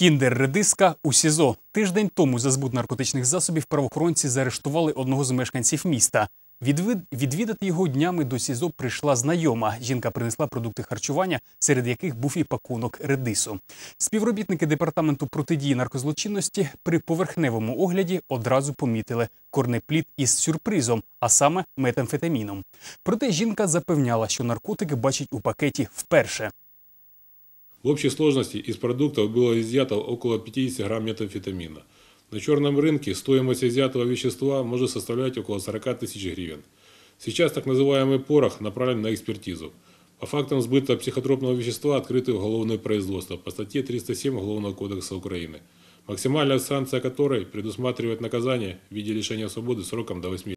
Кіндер-редиска у СІЗО тиждень тому за збут наркотичних засобів правоохоронці заарештували одного з мешканців міста. Відвід... Відвідати його днями до СІЗО прийшла знайома. Жінка принесла продукти харчування, серед яких був і пакунок редису. Співробітники департаменту протидії наркозлочинності при поверхневому огляді одразу помітили корнеплід із сюрпризом, а саме метамфетаміном. Проте жінка запевняла, що наркотики бачить у пакеті вперше. В общей сложности из продуктов было изъято около 50 грамм метамфетамина. На черном рынке стоимость изъятого вещества может составлять около 40 тысяч гривен. Сейчас так называемый порох направлен на экспертизу. По фактам сбыта психотропного вещества открыты уголовное производство по статье 307 Уголовного кодекса Украины, максимальная санкция которой предусматривает наказание в виде лишения свободы сроком до 8 лет.